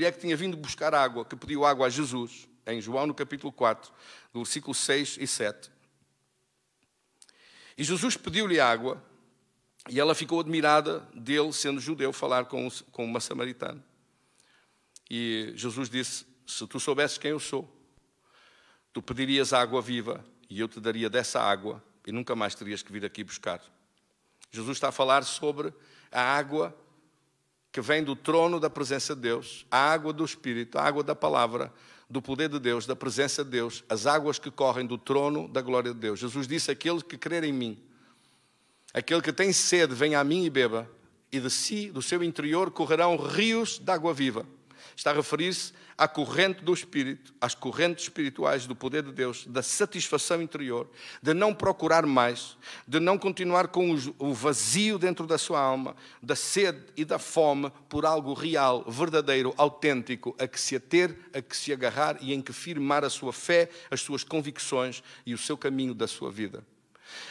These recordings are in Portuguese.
mulher que tinha vindo buscar água, que pediu água a Jesus, em João no capítulo 4, do versículo 6 e 7. E Jesus pediu-lhe água, e ela ficou admirada dele, sendo judeu, falar com, com uma samaritana. E Jesus disse: Se tu soubesses quem eu sou, tu pedirias água viva, e eu te daria dessa água, e nunca mais terias que vir aqui buscar. Jesus está a falar sobre a água que vem do trono da presença de Deus, a água do Espírito, a água da palavra, do poder de Deus, da presença de Deus, as águas que correm do trono da glória de Deus. Jesus disse: Aquele que crer em mim, aquele que tem sede, venha a mim e beba, e de si, do seu interior, correrão rios de água viva está a referir-se à corrente do Espírito, às correntes espirituais do poder de Deus, da satisfação interior, de não procurar mais, de não continuar com o vazio dentro da sua alma, da sede e da fome por algo real, verdadeiro, autêntico, a que se ater, a que se agarrar e em que firmar a sua fé, as suas convicções e o seu caminho da sua vida.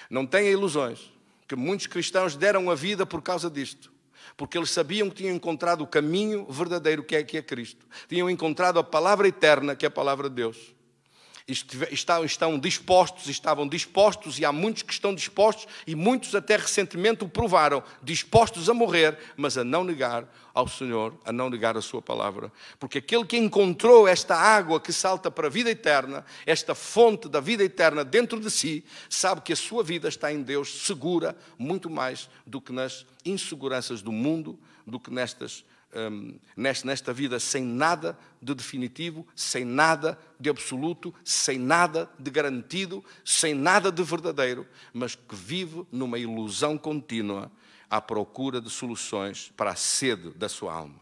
Não tenha ilusões que muitos cristãos deram a vida por causa disto porque eles sabiam que tinham encontrado o caminho verdadeiro que é que é Cristo. Tinham encontrado a palavra eterna, que é a palavra de Deus estão dispostos, estavam dispostos, e há muitos que estão dispostos, e muitos até recentemente o provaram, dispostos a morrer, mas a não negar ao Senhor, a não negar a Sua palavra. Porque aquele que encontrou esta água que salta para a vida eterna, esta fonte da vida eterna dentro de si, sabe que a sua vida está em Deus, segura, muito mais do que nas inseguranças do mundo, do que nestas um, nesta, nesta vida sem nada de definitivo, sem nada de absoluto, sem nada de garantido, sem nada de verdadeiro, mas que vive numa ilusão contínua à procura de soluções para a sede da sua alma.